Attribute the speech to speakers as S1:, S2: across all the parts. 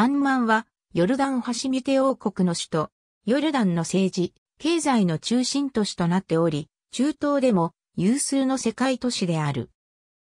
S1: アンマンは、ヨルダン・ハシミテ王国の首都、ヨルダンの政治、経済の中心都市となっており、中東でも有数の世界都市である。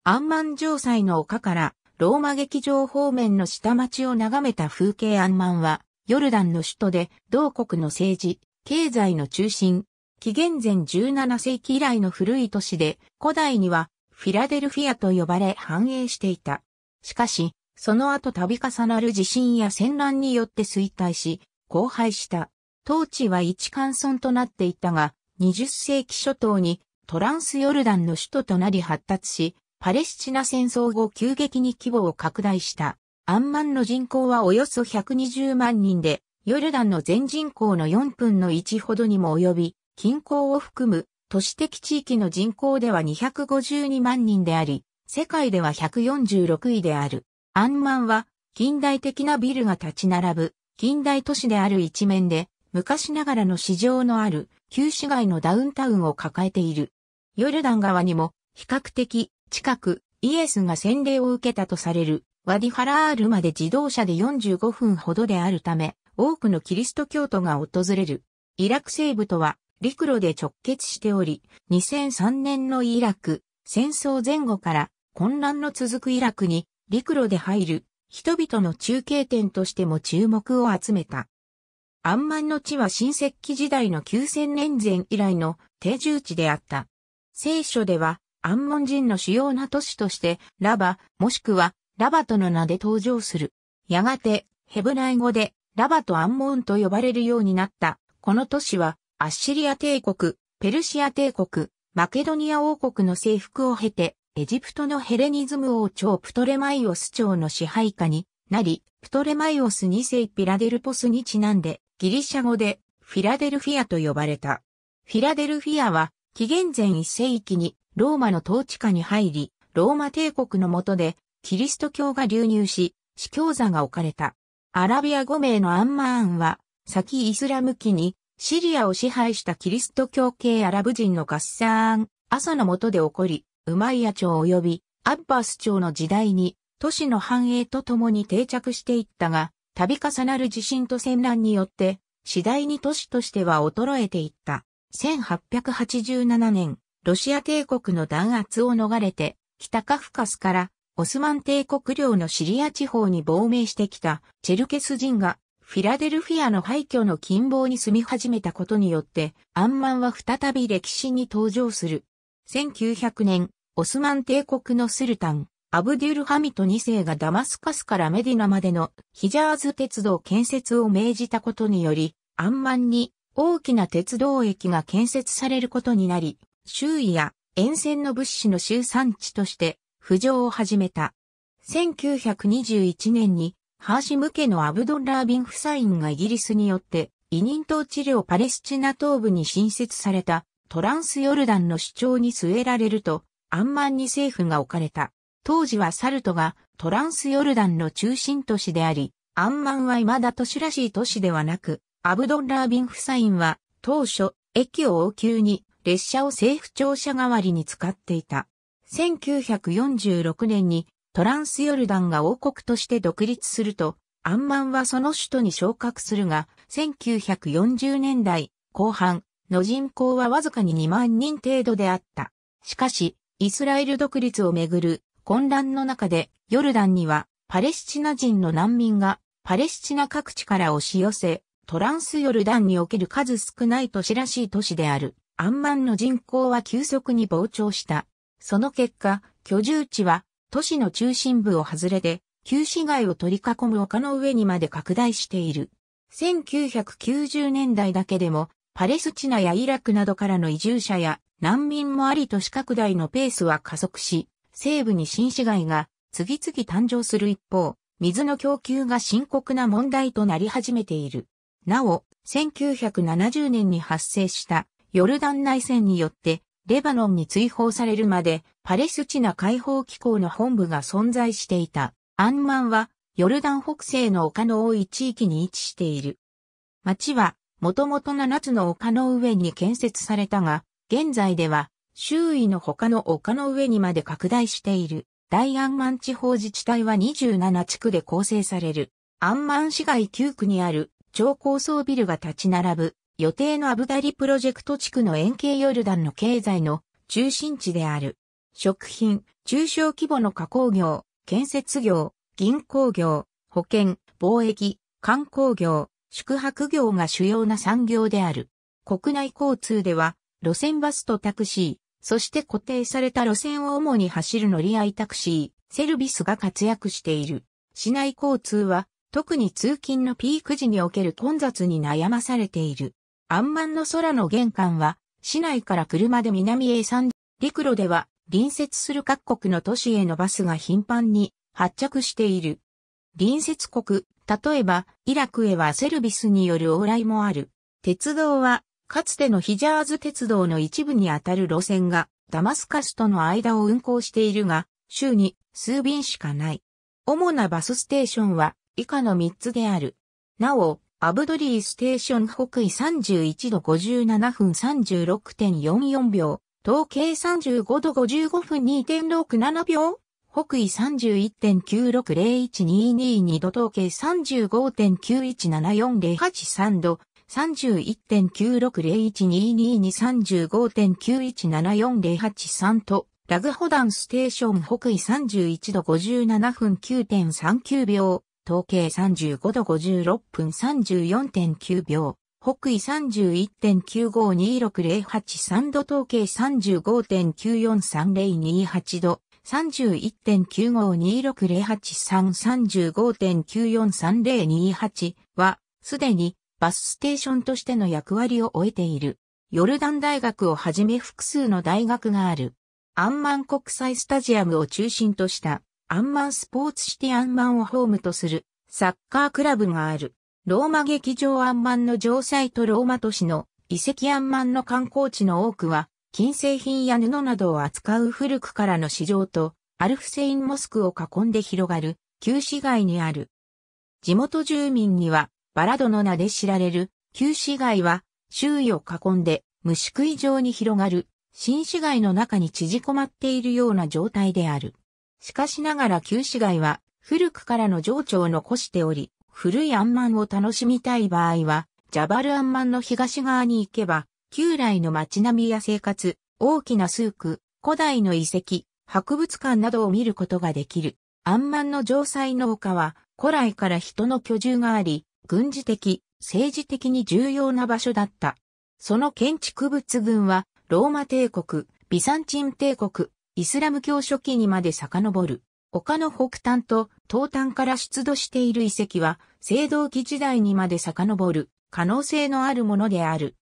S1: アンマン城塞の丘から、ローマ劇場方面の下町を眺めた風景アンマンは、ヨルダンの首都で、同国の政治、経済の中心、紀元前17世紀以来の古い都市で、古代にはフィラデルフィアと呼ばれ繁栄していた。しかし、その後度重なる地震や戦乱によって衰退し、荒廃した。当地は一貫村となっていたが、20世紀初頭にトランスヨルダンの首都となり発達し、パレスチナ戦争後急激に規模を拡大した。アンマンの人口はおよそ120万人で、ヨルダンの全人口の4分の1ほどにも及び、近郊を含む都市的地域の人口では252万人であり、世界では146位である。アンマンは近代的なビルが立ち並ぶ近代都市である一面で昔ながらの市場のある旧市街のダウンタウンを抱えている。ヨルダン川にも比較的近くイエスが洗礼を受けたとされるワディハラールまで自動車で45分ほどであるため多くのキリスト教徒が訪れる。イラク西部とは陸路で直結しており、2003年のイラク戦争前後から混乱の続くイラクに陸路で入る人々の中継点としても注目を集めた。安満の地は新石器時代の9000年前以来の定住地であった。聖書では安門人の主要な都市としてラバ、もしくはラバとの名で登場する。やがてヘブライ語でラバと安門と呼ばれるようになった。この都市はアッシリア帝国、ペルシア帝国、マケドニア王国の征服を経てエジプトのヘレニズム王朝プトレマイオス朝の支配下になり、プトレマイオス2世ピラデルポスにちなんで、ギリシャ語でフィラデルフィアと呼ばれた。フィラデルフィアは、紀元前1世紀にローマの統治下に入り、ローマ帝国の下でキリスト教が流入し、司教座が置かれた。アラビア5名のアンマーンは、先イスラム期にシリアを支配したキリスト教系アラブ人のガッサーン、朝の下で起こり、ウマイヤ朝及びアッバス朝の時代に都市の繁栄とともに定着していったが、度重なる地震と戦乱によって次第に都市としては衰えていった。1887年、ロシア帝国の弾圧を逃れて、北カフカスからオスマン帝国領のシリア地方に亡命してきたチェルケス人がフィラデルフィアの廃墟の近傍に住み始めたことによって、アンマンは再び歴史に登場する。1900年、オスマン帝国のスルタン、アブデュルハミト2世がダマスカスからメディナまでのヒジャーズ鉄道建設を命じたことにより、アンマンに大きな鉄道駅が建設されることになり、周囲や沿線の物資の集産地として浮上を始めた。1921年にハーシム家のアブドンラービン・フサインがイギリスによって委任統治領パレスチナ東部に新設されたトランスヨルダンの主張に据えられると、アンマンに政府が置かれた。当時はサルトがトランスヨルダンの中心都市であり、アンマンは未だ都市らしい都市ではなく、アブドンラービン・フサインは当初、駅を応急に列車を政府庁舎代わりに使っていた。1946年にトランスヨルダンが王国として独立すると、アンマンはその首都に昇格するが、1940年代後半、の人口はわずかに2万人程度であった。しかし、イスラエル独立をめぐる混乱の中で、ヨルダンにはパレスチナ人の難民がパレスチナ各地から押し寄せ、トランスヨルダンにおける数少ない都市らしい都市である。アンマンの人口は急速に膨張した。その結果、居住地は都市の中心部を外れて、旧市街を取り囲む丘の上にまで拡大している。1990年代だけでもパレスチナやイラクなどからの移住者や難民もあり都市拡大のペースは加速し、西部に新市街が次々誕生する一方、水の供給が深刻な問題となり始めている。なお、1970年に発生したヨルダン内戦によってレバノンに追放されるまでパレスチナ解放機構の本部が存在していた。アンマンはヨルダン北西の丘の多い地域に位置している。町はもともと7つの丘の上に建設されたが、現在では周囲の他の丘の上にまで拡大している。大安満地方自治体は27地区で構成される。安満市街9区にある超高層ビルが立ち並ぶ。予定のアブダリプロジェクト地区の円形ヨルダンの経済の中心地である。食品、中小規模の加工業、建設業、銀行業、保険、貿易、観光業、宿泊業が主要な産業である。国内交通では、路線バスとタクシー、そして固定された路線を主に走る乗り合いタクシー、セルビスが活躍している。市内交通は、特に通勤のピーク時における混雑に悩まされている。アンマンの空の玄関は、市内から車で南へ3、陸路では、隣接する各国の都市へのバスが頻繁に発着している。隣接国、例えば、イラクへはセルビスによる往来もある。鉄道は、かつてのヒジャーズ鉄道の一部にあたる路線が、ダマスカスとの間を運行しているが、週に数便しかない。主なバスステーションは、以下の3つである。なお、アブドリーステーション北緯31度57分36.44秒、統計35度55分2.67秒北緯3 1 9 6 0 1 2 2 2度統計35.9174083度31.96012235.9174083 2とラグホダンステーション北緯31度57分9.39秒、統計35度56分34.9秒、北緯31.952608 3度統計35.943028度、31.95260835.943028は、すでにバスステーションとしての役割を終えている。ヨルダン大学をはじめ複数の大学がある。アンマン国際スタジアムを中心としたアンマンスポーツシティアンマンをホームとするサッカークラブがある。ローマ劇場アンマンの城塞とローマ都市の遺跡アンマンの観光地の多くは金製品や布などを扱う古くからの市場と、アルフセインモスクを囲んで広がる、旧市街にある。地元住民には、バラドの名で知られる、旧市街は、周囲を囲んで、虫食い状に広がる、新市街の中に縮こまっているような状態である。しかしながら旧市街は、古くからの情緒を残しており、古いアンマンを楽しみたい場合は、ジャバルアンマンの東側に行けば、旧来の街並みや生活、大きなスーク、古代の遺跡、博物館などを見ることができる。マンの城塞の丘は、古来から人の居住があり、軍事的、政治的に重要な場所だった。その建築物群は、ローマ帝国、ビサンチン帝国、イスラム教初期にまで遡る。丘の北端と東端から出土している遺跡は、青銅器時代にまで遡る可能性のあるものである。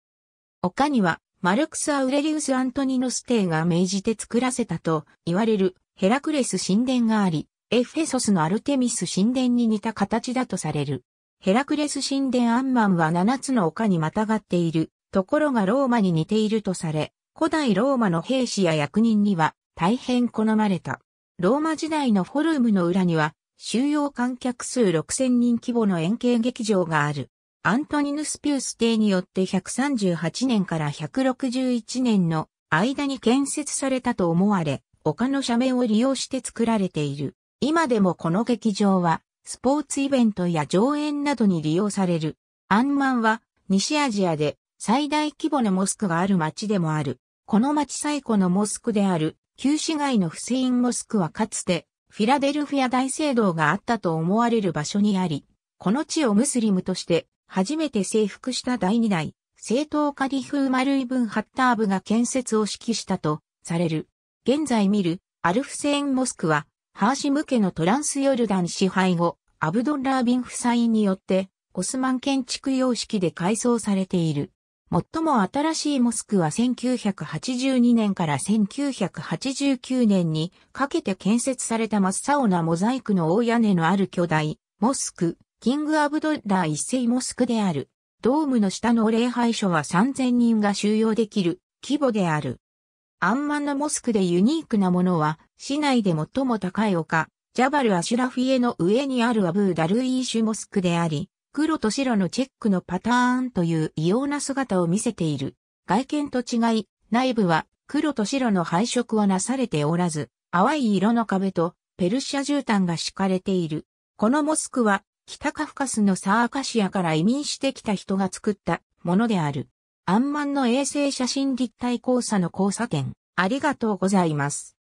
S1: 他には、マルクス・アウレリウス・アントニノス帝が命じて作らせたと言われるヘラクレス神殿があり、エフェソスのアルテミス神殿に似た形だとされる。ヘラクレス神殿アンマンは7つの丘にまたがっている、ところがローマに似ているとされ、古代ローマの兵士や役人には大変好まれた。ローマ時代のフォルムの裏には、収容観客数6000人規模の円形劇場がある。アントニヌスピュース帝によって138年から161年の間に建設されたと思われ、丘の斜面を利用して作られている。今でもこの劇場は、スポーツイベントや上演などに利用される。アンマンは、西アジアで最大規模のモスクがある町でもある。この町最古のモスクである、旧市街のフセインモスクはかつて、フィラデルフィア大聖堂があったと思われる場所にあり、この地をムスリムとして初めて征服した第二代、正党カリフーマルイブン・ハッター部が建設を指揮したとされる。現在見るアルフセーン・モスクは、ハーシム家のトランスヨルダン支配後、アブドン・ラービン夫妻によって、オスマン建築様式で改装されている。最も新しいモスクは1982年から1989年にかけて建設された真っ青なモザイクの大屋根のある巨大モスクキングアブドッラー一世モスクである。ドームの下の礼拝所は3000人が収容できる規模である。アンマンのモスクでユニークなものは、市内で最も高い丘、ジャバル・アシュラフィエの上にあるアブー・ダルイーシュモスクであり、黒と白のチェックのパターンという異様な姿を見せている。外見と違い、内部は黒と白の配色はなされておらず、淡い色の壁とペルシャ絨毯が敷かれている。このモスクは北カフカスのサーカシアから移民してきた人が作ったものである。アンマンの衛星写真立体交差の交差点。ありがとうございます。